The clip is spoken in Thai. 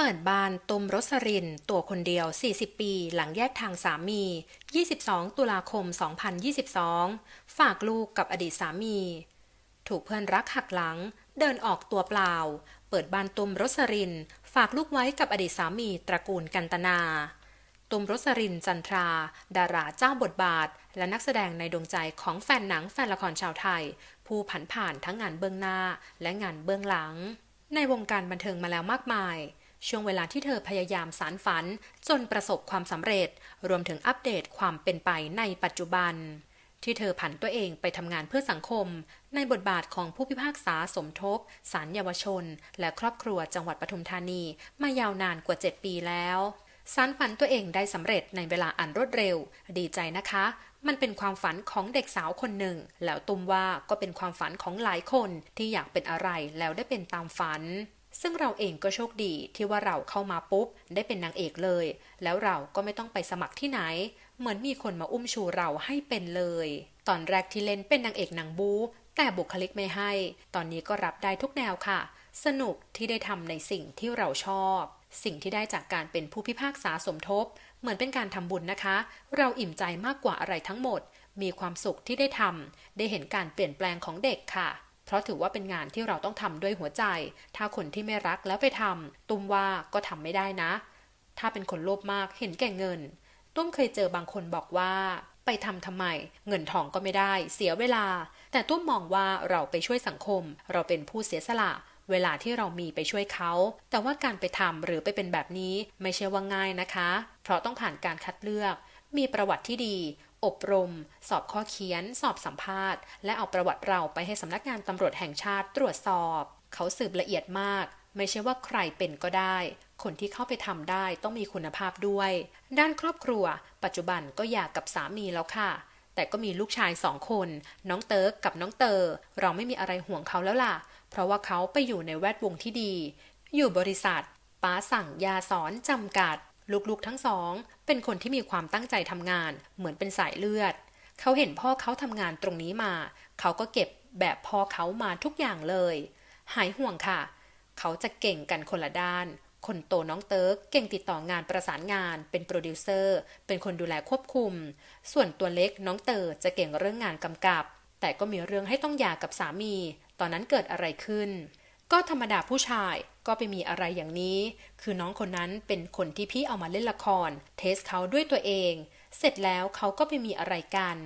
เปิดบานตุมรสริน ตัวคนเดียว 40 ปี หลังแยกทางสามี 22 ตุลาคม 2022 ฝากลูกกับอดีตสามี ถูกเพื่อนรักหักหลัง เดินออกตัวเปล่า เปิดบานตุมรสริน ฝากลูกไว้กับอดีตสามีตระกูลกันตนาตุมรสรินจันทรา ดาราเจ้าบทบาท และนักแสดงในดวงใจของแฟนหนังแฟนละครชาวไทย ผู้ผันผ่านทั้งงานเบื้องหน้าและงานเบื้องหลัง ในวงการบันเทิงมาแล้วมากมายช่วงเวลาที่เธอพยายามสารฝันจนประสบความสำเร็จ รวมถึงอัปเดตความเป็นไปในปัจจุบัน ที่เธอผันตัวเองไปทำงานเพื่อสังคม ในบทบาทของผู้พิพากษาสมทบสารเยาวชน และครอบครัวจังหวัดปทุมธานีมายาวนานกว่า 7 ปีแล้ว สารฝันตัวเองได้สำเร็จในเวลาอันรวดเร็ว ดีใจนะคะ มันเป็นความฝันของเด็กสาวคนหนึ่ง แล้วตุ้มว่าก็เป็นความฝันของหลายคนที่อยากเป็นอะไรแล้วได้เป็นตามฝันซึ่งเราเองก็โชคดีที่ว่าเราเข้ามาปุ๊บ ได้เป็นนางเอกเลย แล้วเราก็ไม่ต้องไปสมัครที่ไหน เหมือนมีคนมาอุ้มชูเราให้เป็นเลย ตอนแรกที่เล่นเป็นนางเอกนางบู แต่บุคลิกไม่ให้ ตอนนี้ก็รับได้ทุกแนวค่ะ สนุกที่ได้ทำในสิ่งที่เราชอบ สิ่งที่ได้จากการเป็นผู้พิพากษาสมทบ เหมือนเป็นการทำบุญนะคะ เราอิ่มใจมากกว่าอะไรทั้งหมด มีความสุขที่ได้ทำได้เห็นการเปลี่ยนแปลงของเด็กค่ะเพราะถือว่าเป็นงานที่เราต้องทำด้วยหัวใจ ถ้าคนที่ไม่รักแล้วไปทำ ตุ้มว่าก็ทำไม่ได้นะ ถ้าเป็นคนโลภมาก เห็นแก่เงิน ตุ้มเคยเจอบางคนบอกว่า ไปทำทำไม เงินทองก็ไม่ได้ เสียเวลา แต่ตุ้มมองว่าเราไปช่วยสังคม เราเป็นผู้เสียสละ เวลาที่เรามีไปช่วยเขา แต่ว่าการไปทำหรือไปเป็นแบบนี้ไม่ใช่ว่าง่ายนะคะ เพราะต้องผ่านการคัดเลือก มีประวัติที่ดีอบรม สอบข้อเขียน สอบสัมภาษณ์ และเอาประวัติเราไปให้สำนักงานตำรวจแห่งชาติตรวจสอบ เขาสืบละเอียดมาก ไม่ใช่ว่าใครเป็นก็ได้ คนที่เข้าไปทำได้ต้องมีคุณภาพด้วย ด้านครอบครัว ปัจจุบันก็อยากกับสามีแล้วค่ะ แต่ก็มีลูกชายสองคน น้องเติร์กกับน้องเตอร์ เราไม่มีอะไรห่วงเขาแล้วล่ะเพราะว่าเขาไปอยู่ในแวดวงที่ดี อยู่บริษัทป้าสั่งยาสอนจำกัดลูกๆ ทั้งสองเป็นคนที่มีความตั้งใจทำงานเหมือนเป็นสายเลือด เขาเห็นพ่อเขาทำงานตรงนี้มา เขาก็เก็บแบบพ่อเขามาทุกอย่างเลย หายห่วงค่ะ เขาจะเก่งกันคนละด้าน คนโตน้องเติร์กเก่งติดต่องานประสานงานเป็นโปรดิวเซอร์เป็นคนดูแลควบคุมส่วนตัวเล็กน้องเติร์จะเก่งเรื่องงานกำกับ แต่ก็มีเรื่องให้ต้องหย่ากับสามี ตอนนั้นเกิดอะไรขึ้นก็ธรรมดาผู้ชายก็ไปมีอะไรอย่างนี้ คือน้องคนนั้นเป็นคนที่พี่เอามาเล่นละคร เทสเขาด้วยตัวเอง เสร็จแล้วเขาก็ไปมีอะไรกัน